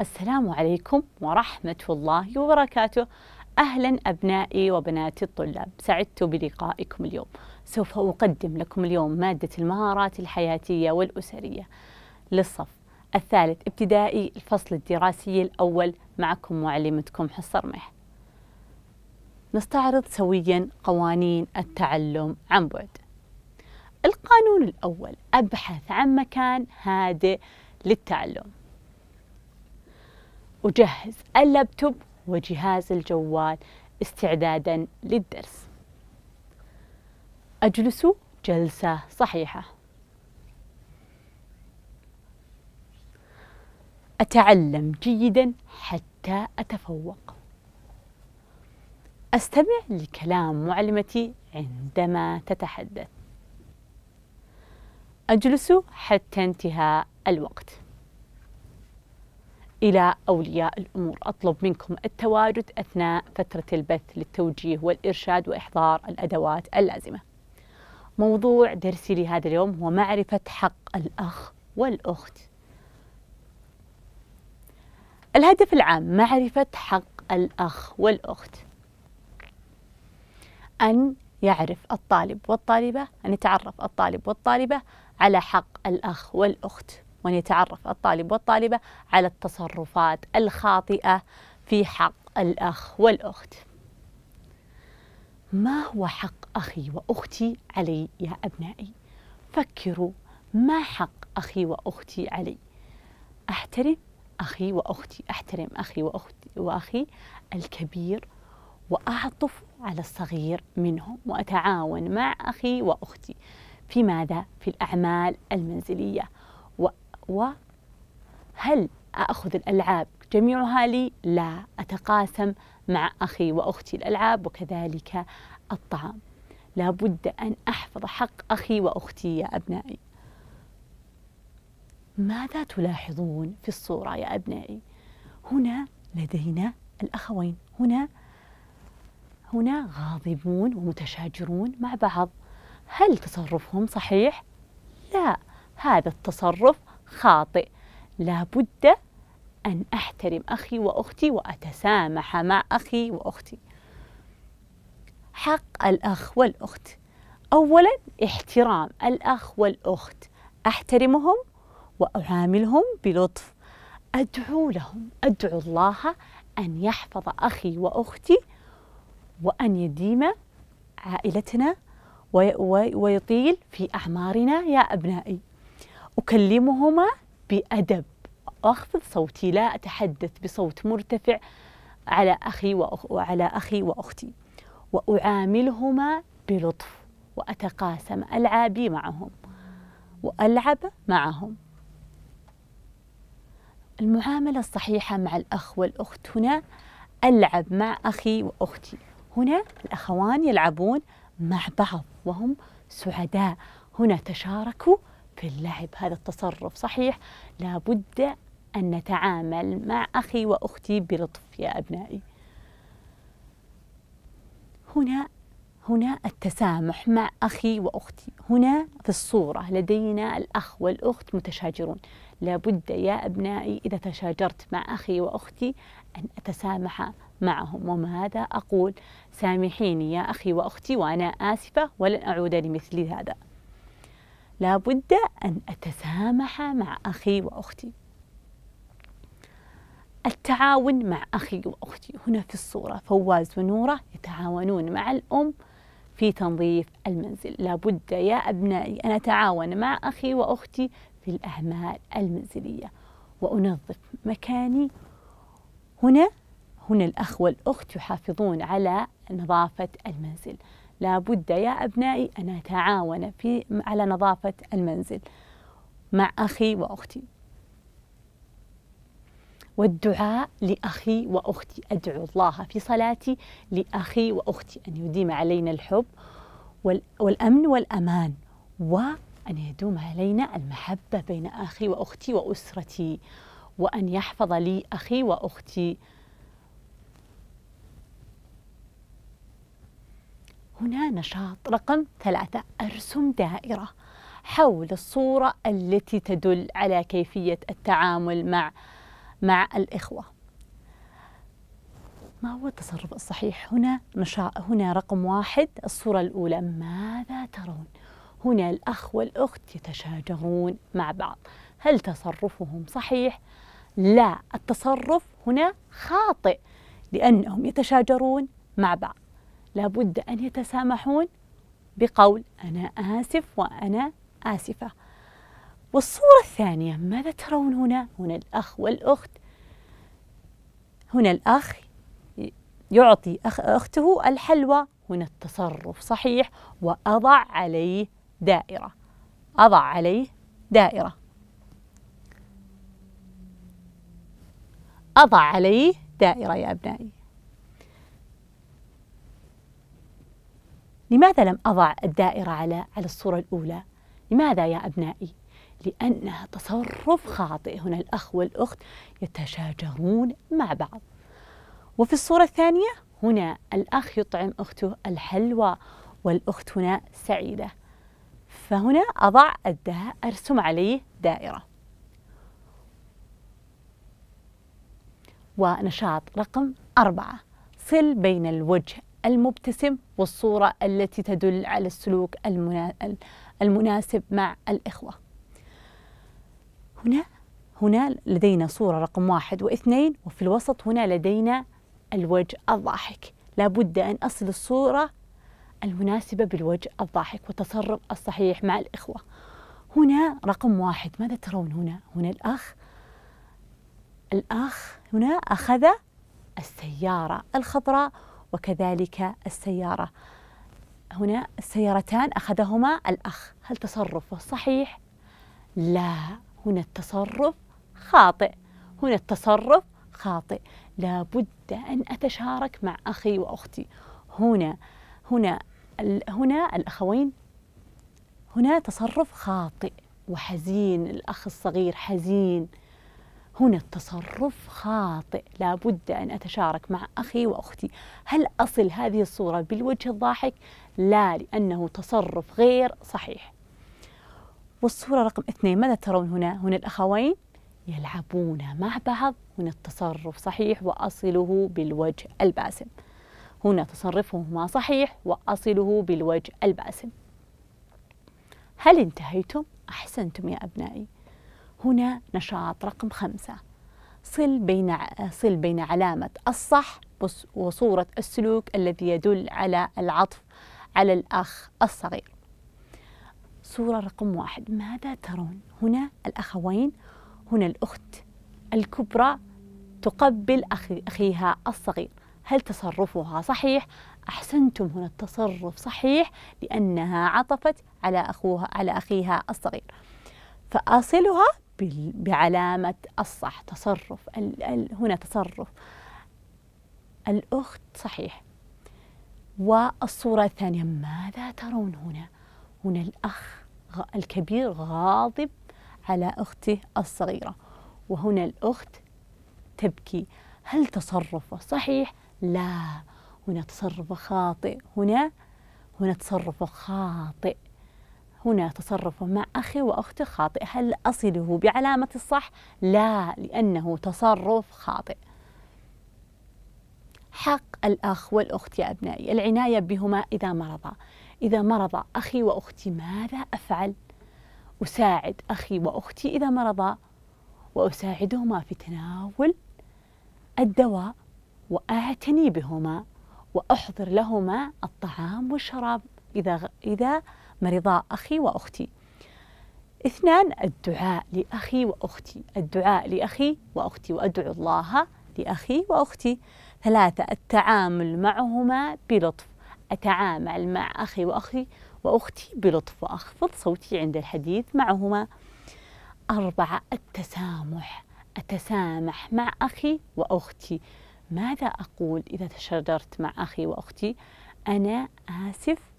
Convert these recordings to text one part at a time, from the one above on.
السلام عليكم ورحمة الله وبركاته أهلا أبنائي وبناتي الطلاب سعدت بلقائكم اليوم سوف أقدم لكم اليوم مادة المهارات الحياتية والأسرية للصف الثالث ابتدائي الفصل الدراسي الأول معكم معلمتكم حصرمح نستعرض سويا قوانين التعلم عن بعد القانون الأول أبحث عن مكان هادئ للتعلم وجهز اللابتوب وجهاز الجوال استعدادا للدرس أجلس جلسة صحيحة أتعلم جيدا حتى أتفوق أستمع لكلام معلمتي عندما تتحدث أجلس حتى انتهاء الوقت إلى أولياء الأمور أطلب منكم التواجد أثناء فترة البث للتوجيه والإرشاد وإحضار الأدوات اللازمة موضوع درسي لهذا اليوم هو معرفة حق الأخ والأخت الهدف العام معرفة حق الأخ والأخت أن يعرف الطالب والطالبة أن يتعرف الطالب والطالبة على حق الأخ والأخت وأن يتعرف الطالب والطالبة على التصرفات الخاطئة في حق الأخ والأخت ما هو حق أخي وأختي علي يا أبنائي؟ فكروا ما حق أخي وأختي علي؟ أحترم أخي وأختي أحترم أخي وأختي وأخي الكبير وأعطف على الصغير منهم وأتعاون مع أخي وأختي في ماذا؟ في الأعمال المنزلية وهل أخذ الألعاب جميعها لي؟ لا أتقاسم مع أخي وأختي الألعاب وكذلك الطعام لابد أن أحفظ حق أخي وأختي يا أبنائي ماذا تلاحظون في الصورة يا أبنائي؟ هنا لدينا الأخوين هنا هنا غاضبون ومتشاجرون مع بعض هل تصرفهم صحيح؟ لا هذا التصرف خاطئ لابد أن أحترم أخي وأختي وأتسامح مع أخي وأختي حق الأخ والأخت أولا احترام الأخ والأخت أحترمهم وأعاملهم بلطف أدعو لهم أدعو الله أن يحفظ أخي وأختي وأن يديم عائلتنا ويطيل في أعمارنا يا أبنائي أكلمهما بأدب أخفض صوتي لا أتحدث بصوت مرتفع على أخي وعلى أخي وأختي وأعاملهما بلطف وأتقاسم ألعابي معهم وألعب معهم المعاملة الصحيحة مع الأخ والأخت هنا ألعب مع أخي وأختي هنا الأخوان يلعبون مع بعض وهم سعداء هنا تشاركوا في اللعب هذا التصرف صحيح لابد أن نتعامل مع أخي وأختي بلطف يا أبنائي هنا هنا التسامح مع أخي وأختي هنا في الصورة لدينا الأخ والأخت متشاجرون لابد يا أبنائي إذا تشاجرت مع أخي وأختي أن أتسامح معهم وماذا أقول سامحيني يا أخي وأختي وأنا آسفة ولن أعود لمثل هذا لابد أن أتسامح مع أخي وأختي التعاون مع أخي وأختي هنا في الصورة فواز ونورة يتعاونون مع الأم في تنظيف المنزل لابد يا أبنائي أن أتعاون مع أخي وأختي في الأعمال المنزلية وأنظف مكاني هنا هنا الأخ والأخت يحافظون على نظافة المنزل لابد يا أبنائي أن أتعاون في على نظافة المنزل مع أخي وأختي والدعاء لأخي وأختي أدعو الله في صلاتي لأخي وأختي أن يديم علينا الحب والأمن والأمان وأن يدوم علينا المحبة بين أخي وأختي وأسرتي وأن يحفظ لي أخي وأختي هنا نشاط رقم ثلاثة ارسم دائرة حول الصورة التي تدل على كيفية التعامل مع مع الإخوة ما هو التصرف الصحيح هنا نشاء هنا رقم واحد الصورة الأولى ماذا ترون هنا الأخ والأخت يتشاجرون مع بعض هل تصرفهم صحيح لا التصرف هنا خاطئ لأنهم يتشاجرون مع بعض لابد أن يتسامحون بقول أنا آسف وأنا آسفة والصورة الثانية ماذا ترون هنا؟ هنا الأخ والأخت هنا الأخ يعطي أخ أخته الحلوى هنا التصرف صحيح وأضع عليه دائرة أضع عليه دائرة أضع عليه دائرة يا أبنائي لماذا لم أضع الدائرة على على الصورة الأولى؟ لماذا يا أبنائي؟ لأنها تصرف خاطئ هنا الأخ والأخت يتشاجرون مع بعض وفي الصورة الثانية هنا الأخ يطعم أخته الحلوى والأخت هنا سعيدة فهنا أضع الداء أرسم عليه دائرة ونشاط رقم أربعة صل بين الوجه المبتسم والصورة التي تدل على السلوك المناسب مع الإخوة هنا هنا لدينا صورة رقم واحد واثنين وفي الوسط هنا لدينا الوجه الضاحك لابد أن أصل الصورة المناسبة بالوجه الضاحك والتصرف الصحيح مع الإخوة هنا رقم واحد ماذا ترون هنا؟ هنا الأخ الأخ هنا أخذ السيارة الخضراء وكذلك السيارة هنا السيارتان أخذهما الأخ هل تصرفه صحيح؟ لا هنا التصرف خاطئ هنا التصرف خاطئ لابد أن أتشارك مع أخي وأختي هنا هنا هنا الأخوين هنا تصرف خاطئ وحزين الأخ الصغير حزين هنا التصرف خاطئ لابد أن أتشارك مع أخي وأختي هل أصل هذه الصورة بالوجه الضاحك؟ لا لأنه تصرف غير صحيح والصورة رقم اثنين ماذا ترون هنا؟ هنا الأخوين يلعبون مع بعض هنا التصرف صحيح وأصله بالوجه الباسم هنا تصرفهما صحيح وأصله بالوجه الباسم هل انتهيتم؟ أحسنتم يا أبنائي هنا نشاط رقم خمسة صل بين صل بين علامة الصح وصورة السلوك الذي يدل على العطف على الأخ الصغير صورة رقم واحد ماذا ترون؟ هنا الأخوين هنا الأخت الكبرى تقبل أخي أخيها الصغير هل تصرفها صحيح؟ أحسنتم هنا التصرف صحيح لأنها عطفت على أخوها على أخيها الصغير فأصلها بعلامة الصح تصرف ال ال هنا تصرف الأخت صحيح والصورة الثانية ماذا ترون هنا؟ هنا الأخ الكبير غاضب على أخته الصغيرة وهنا الأخت تبكي هل تصرفه صحيح؟ لا هنا تصرفه خاطئ هنا هنا تصرفه خاطئ هنا تصرفه مع أخي وأختي خاطئ هل أصله بعلامة الصح؟ لا لأنه تصرف خاطئ حق الأخ والأخت يا أبنائي العناية بهما إذا مرضا إذا مرض أخي وأختي ماذا أفعل؟ أساعد أخي وأختي إذا مرضا وأساعدهما في تناول الدواء وأعتني بهما وأحضر لهما الطعام والشراب إذا إذا مرضاء أخي وأختي اثنان الدعاء لأخي وأختي الدعاء لأخي وأختي وأدعو الله لأخي وأختي ثلاثة التعامل معهما بلطف أتعامل مع أخي وأخي وأختي بلطف وأخفض صوتي عند الحديث معهما أربعة التسامح أتسامح مع أخي وأختي ماذا أقول إذا تشاجرت مع أخي وأختي أنا آسف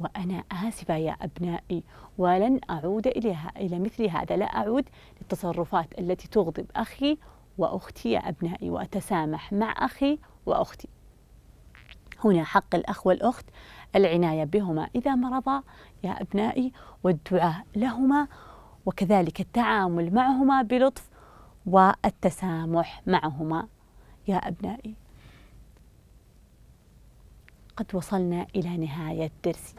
وأنا آسفة يا أبنائي ولن أعود إليها إلى مثل هذا لا أعود للتصرفات التي تغضب أخي وأختي يا أبنائي وأتسامح مع أخي وأختي هنا حق الأخ والأخت العناية بهما إذا مرضا يا أبنائي والدعاء لهما وكذلك التعامل معهما بلطف والتسامح معهما يا أبنائي قد وصلنا إلى نهاية درسي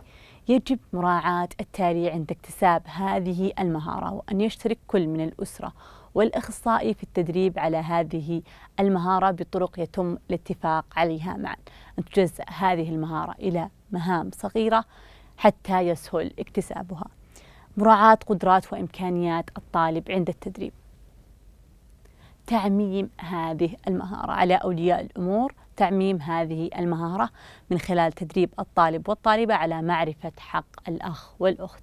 يجب مراعاة التالي عند اكتساب هذه المهارة وأن يشترك كل من الأسرة والأخصائي في التدريب على هذه المهارة بطرق يتم الاتفاق عليها معا أن تجزأ هذه المهارة إلى مهام صغيرة حتى يسهل اكتسابها مراعاة قدرات وإمكانيات الطالب عند التدريب تعميم هذه المهارة على أولياء الأمور تعميم هذه المهارة من خلال تدريب الطالب والطالبة على معرفة حق الأخ والأخت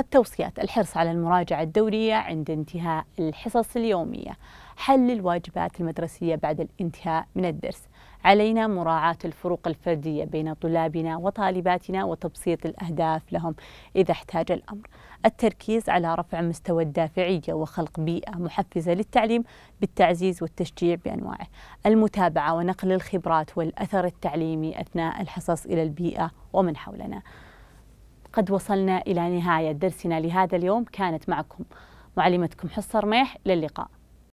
التوصيات الحرص على المراجعة الدورية عند انتهاء الحصص اليومية حل الواجبات المدرسية بعد الانتهاء من الدرس علينا مراعاة الفروق الفردية بين طلابنا وطالباتنا وتبسيط الأهداف لهم إذا احتاج الأمر التركيز على رفع مستوى الدافعية وخلق بيئة محفزة للتعليم بالتعزيز والتشجيع بأنواعه المتابعة ونقل الخبرات والأثر التعليمي أثناء الحصص إلى البيئة ومن حولنا قد وصلنا إلى نهاية درسنا لهذا اليوم كانت معكم معلمتكم حصة رميح للقاء